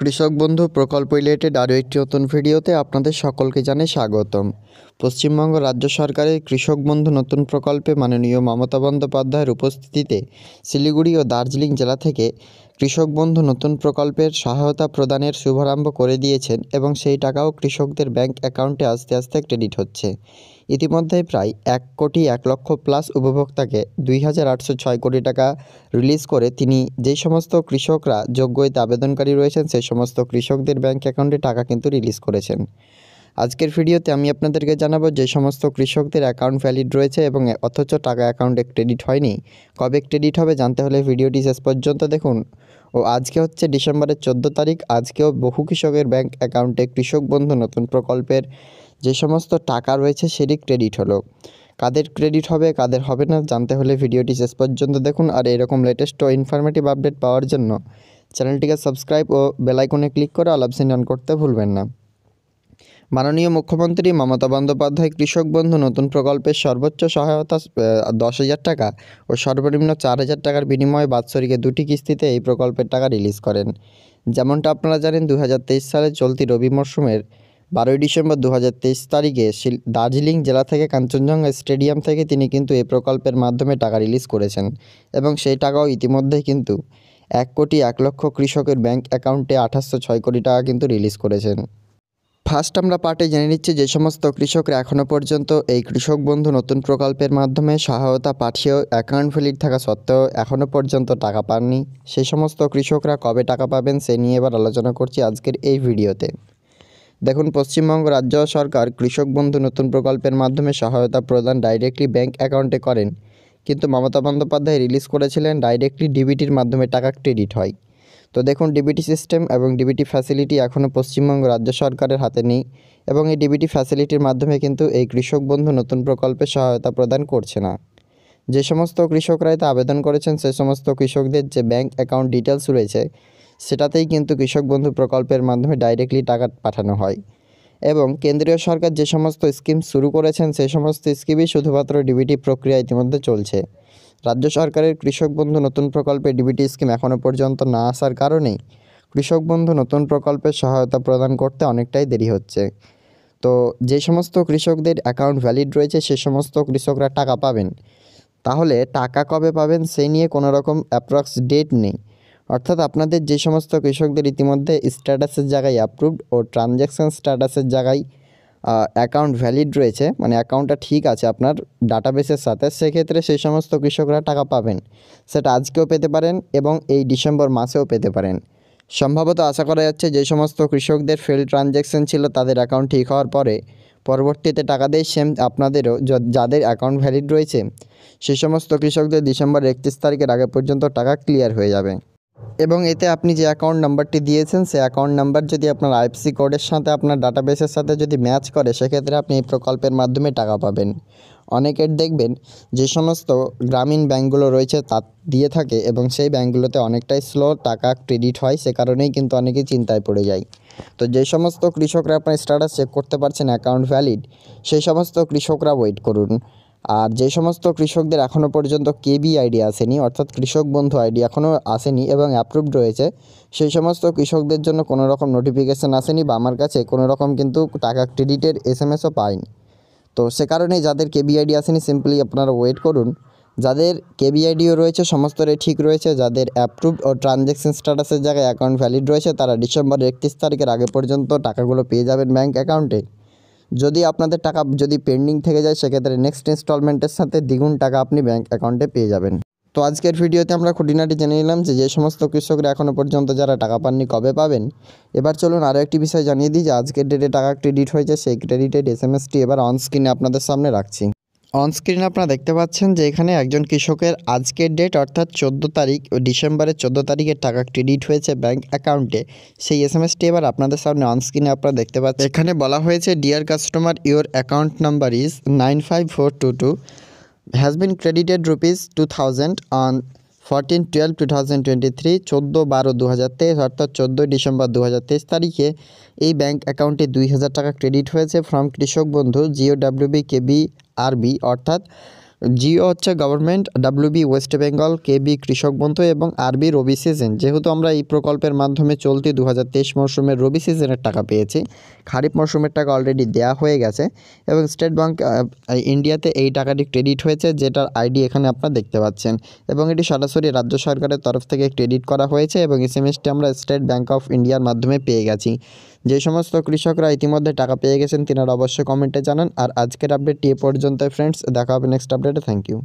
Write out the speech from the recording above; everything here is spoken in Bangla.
কৃষক বন্ধু প্রকল্প রিলেটেড আরও একটি নতুন ভিডিওতে আপনাদের সকলকে জানে স্বাগতম পশ্চিমবঙ্গ রাজ্য সরকারের কৃষক বন্ধু নতুন প্রকল্পে মাননীয় মমতা বন্দ্যোপাধ্যায়ের উপস্থিতিতে শিলিগুড়ি ও দার্জিলিং জেলা থেকে কৃষক বন্ধু নতুন প্রকল্পের সহায়তা প্রদানের শুভারম্ভ করে দিয়েছেন এবং সেই টাকাও কৃষকদের ব্যাংক অ্যাকাউন্টে আস্তে আস্তে ক্রেডিট হচ্ছে ইতিমধ্যে প্রায় এক কোটি এক লক্ষ প্লাস উপভোক্তাকে দুই হাজার আটশো ছয় কোটি টাকা রিলিজ করে তিনি যেই সমস্ত কৃষকরা যোগ্যতা আবেদনকারী রয়েছেন সেই সমস্ত কৃষকদের ব্যাংক অ্যাকাউন্টে টাকা কিন্তু রিলিজ করেছেন আজকের ভিডিওতে আমি আপনাদেরকে জানাবো যে সমস্ত কৃষকদের অ্যাকাউন্ট ভ্যালিড রয়েছে এবং অথচ টাকা অ্যাকাউন্টে ক্রেডিট হয়নি কবে ক্রেডিট হবে জানতে হলে ভিডিওটি শেষ পর্যন্ত দেখুন ও আজকে হচ্ছে ডিসেম্বরের চোদ্দ তারিখ আজকেও বহু কৃষকের ব্যাংক অ্যাকাউন্টে কৃষক বন্ধু নতুন প্রকল্পের যে সমস্ত টাকা রয়েছে সেটি ক্রেডিট হলো কাদের ক্রেডিট হবে কাদের হবে না জানতে হলে ভিডিওটি শেষ পর্যন্ত দেখুন আর এরকম লেটেস্ট ও ইনফরমেটিভ আপডেট পাওয়ার জন্য চ্যানেলটিকে সাবস্ক্রাইব ও বেলাইকনে ক্লিক করে অল অপশন অন করতে ভুলবেন না মাননীয় মুখ্যমন্ত্রী মমতা বন্দ্যোপাধ্যায় কৃষক বন্ধু নতুন প্রকল্পের সর্বোচ্চ সহায়তা দশ হাজার টাকা ও সর্বনিম্ন চার হাজার টাকার বিনিময়ে বাৎসরিকে দুটি কিস্তিতে এই প্রকল্পের টাকা রিলিজ করেন যেমনটা আপনারা জানেন দু সালে চলতি রবি মরশুমের বারোই ডিসেম্বর দু তারিখে দার্জিলিং জেলা থেকে কাঞ্চনজঙ্ঘা স্টেডিয়াম থেকে তিনি কিন্তু এই প্রকল্পের মাধ্যমে টাকা রিলিজ করেছেন এবং সেই টাকাও ইতিমধ্যেই কিন্তু এক কোটি এক লক্ষ কৃষকের ব্যাংক অ্যাকাউন্টে আঠাশশো ছয় কোটি টাকা কিন্তু রিলিজ করেছেন ফার্স্ট আমরা পার্টে জেনে নিচ্ছি যে সমস্ত কৃষকরা এখনও পর্যন্ত এই কৃষক বন্ধু নতুন প্রকল্পের মাধ্যমে সহায়তা পাঠিয়েও অ্যাকাউন্ট ভ্যালিড থাকা সত্ত্বেও এখনও পর্যন্ত টাকা পাননি সেই সমস্ত কৃষকরা কবে টাকা পাবেন সে নিয়ে এবার আলোচনা করছি আজকের এই ভিডিওতে দেখুন পশ্চিমবঙ্গ রাজ্য সরকার কৃষক বন্ধু নতুন প্রকল্পের মাধ্যমে সহায়তা প্রদান ডাইরেক্টলি ব্যাংক অ্যাকাউন্টে করেন কিন্তু মমতা বন্দ্যোপাধ্যায় রিলিজ করেছিলেন ডাইরেক্টলি ডিবিটির মাধ্যমে টাকা ক্রেডিট হয় তো দেখুন ডিবিটি সিস্টেম এবং ডিবিটি ফ্যাসিলিটি এখনও পশ্চিমবঙ্গ রাজ্য সরকারের হাতে নেই এবং এই ডিবিটি ফ্যাসিলিটির মাধ্যমে কিন্তু এই কৃষক বন্ধু নতুন প্রকল্পে সহায়তা প্রদান করছে না যে সমস্ত কৃষকরা এতে আবেদন করেছেন সে সমস্ত কৃষকদের যে ব্যাংক অ্যাকাউন্ট ডিটেলস রয়েছে সেটাতেই কিন্তু কৃষক বন্ধু প্রকল্পের মাধ্যমে ডাইরেক্টলি টাকা পাঠানো হয় এবং কেন্দ্রীয় সরকার যে সমস্ত স্কিম শুরু করেছেন সেই সমস্ত স্কিমই শুধুমাত্র ডিবিটি প্রক্রিয়া ইতিমধ্যে চলছে রাজ্য সরকারের কৃষক বন্ধু নতুন প্রকল্পে ডিবিটি স্কিম এখনও পর্যন্ত না আসার কারণে কৃষক বন্ধু নতুন প্রকল্পের সহায়তা প্রদান করতে অনেকটাই দেরি হচ্ছে তো যে সমস্ত কৃষকদের অ্যাকাউন্ট ভ্যালিড রয়েছে সে সমস্ত কৃষকরা টাকা পাবেন তাহলে টাকা কবে পাবেন সেই নিয়ে কোনো রকম অ্যাপ্রক্স ডেট নেই অর্থাৎ আপনাদের যে সমস্ত কৃষকদের ইতিমধ্যে স্ট্যাটাসের জায়গায় অ্যাপ্রুভড ও ট্রানজ্যাকশান স্ট্যাটাসের জায়গায় অ্যাকাউন্ট ভ্যালিড রয়েছে মানে অ্যাকাউন্টটা ঠিক আছে আপনার ডাটাবেসের সাথে সেক্ষেত্রে সেই সমস্ত কৃষকরা টাকা পাবেন সেটা আজকেও পেতে পারেন এবং এই ডিসেম্বর মাসেও পেতে পারেন সম্ভবত আশা করা যাচ্ছে যে সমস্ত কৃষকদের ফেল ট্রানজ্যাকশন ছিল তাদের অ্যাকাউন্ট ঠিক হওয়ার পরে পরবর্তীতে টাকা দেয় সেম আপনাদেরও যাদের অ্যাকাউন্ট ভ্যালিড রয়েছে সে সমস্ত কৃষকদের ডিসেম্বর একত্রিশ তারিখের আগে পর্যন্ত টাকা ক্লিয়ার হয়ে যাবে এবং এতে আপনি যে অ্যাকাউন্ট নাম্বারটি দিয়েছেন সেই অ্যাকাউন্ট নাম্বার যদি আপনার আইএফসি কোডের সাথে আপনার ডাটাবেসের সাথে যদি ম্যাচ করে সেক্ষেত্রে আপনি এই প্রকল্পের মাধ্যমে টাকা পাবেন অনেকের দেখবেন যে সমস্ত গ্রামীণ ব্যাঙ্কগুলো রয়েছে তা দিয়ে থাকে এবং সেই ব্যাঙ্কগুলোতে অনেকটাই স্লো টাকা ক্রেডিট হয় সে কারণেই কিন্তু অনেকেই চিন্তায় পড়ে যায় তো যে সমস্ত কৃষকরা আপনার স্ট্যাটাস চেক করতে পারছেন অ্যাকাউন্ট ভ্যালিড সেই সমস্ত কৃষকরা ওয়েট করুন আর যে সমস্ত কৃষকদের এখনও পর্যন্ত কেবি আইডি আসেনি অর্থাৎ কৃষক বন্ধু আইডি এখনও আসেনি এবং অ্যাপ্রুভড রয়েছে সেই সমস্ত কৃষকদের জন্য কোনো রকম নোটিফিকেশান আসেনি বা আমার কাছে কোনো রকম কিন্তু টাকা ক্রেডিটের এস এম এসও পায়নি তো সে কারণে যাদের কেবি আইডি আসেনি সিম্পলি আপনারা ওয়েট করুন যাদের আইডিও রয়েছে সমস্তটাই ঠিক রয়েছে যাদের অ্যাপ্রুভ ও ট্রানজ্যাকশন স্ট্যাটাসের জায়গায় অ্যাকাউন্ট ভ্যালিড রয়েছে তারা ডিসেম্বরের একত্রিশ তারিখের আগে পর্যন্ত টাকাগুলো পেয়ে যাবেন ব্যাঙ্ক অ্যাকাউন্টে যদি আপনাদের টাকা যদি পেন্ডিং থেকে যায় সেক্ষেত্রে নেক্সট ইনস্টলমেন্টের সাথে দ্বিগুণ টাকা আপনি ব্যাঙ্ক অ্যাকাউন্টে পেয়ে যাবেন তো আজকের ভিডিওতে আমরা খুঁটিনাটি জেনে নিলাম যে যে সমস্ত কৃষকরা এখনও পর্যন্ত যারা টাকা পাননি কবে পাবেন এবার চলুন আরও একটি বিষয় জানিয়ে দিই যে আজকের ডেটে টাকা ক্রেডিট হয়েছে সেই ক্রেডিটেড এস এমএসটি এবার অনস্ক্রিনে আপনাদের সামনে রাখছি অনস্ক্রিন আপনারা দেখতে পাচ্ছেন যে এখানে একজন কৃষকের আজকের ডেট অর্থাৎ চোদ্দ তারিখ ও ডিসেম্বরের চোদ্দ তারিখের টাকা ক্রেডিট হয়েছে ব্যাংক অ্যাকাউন্টে সেই এস এম এসটি এবার আপনাদের সামনে অনস্ক্রিনে আপনারা দেখতে পাচ্ছেন এখানে বলা হয়েছে dear customer your account number is nine five four two two has been credited rupees two thousand on fourteen twelve two thousand twenty three চোদ্দো বারো দু হাজার তেইশ অর্থাৎ চোদ্দোই ডিসেম্বর দু হাজার তেইশ তারিখে এই ব্যাঙ্ক অ্যাকাউন্টে দুই হাজার টাকা ক্রেডিট হয়েছে ফ্রম কৃষক বন্ধু জিও ডাব্লিউবি কেবি আরবি অর্থাৎ জিও হচ্ছে government B West Bengal K B Krishak Bandhu এবং আরবি রবি সিজন যেহেতু আমরা এই প্রকল্পের মাধ্যমে চলতি দু হাজার তেইশ মরশুমের রবি সিজনের টাকা পেয়েছি খারিফ মরশুমের টাকা অলরেডি দেয়া হয়ে গেছে এবং স্টেট ব্যাঙ্ক ইন্ডিয়াতে এই টাকাটি ক্রেডিট হয়েছে যেটার আইডি এখানে আপনারা দেখতে পাচ্ছেন এবং এটি সরাসরি রাজ্য সরকারের তরফ থেকে ক্রেডিট করা হয়েছে এবং এস আমরা স্টেট ব্যাঙ্ক অফ ইন্ডিয়ার মাধ্যমে পেয়ে গেছি যে সমস্ত কৃষকরা ইতিমধ্যে টাকা পেয়ে গেছেন তিনারা অবশ্যই কমেন্টে জানান আর আজকের আপডেটটি এ পর্যন্ত ফ্রেন্ডস দেখা হবে নেক্সট আপডেটে থ্যাংক ইউ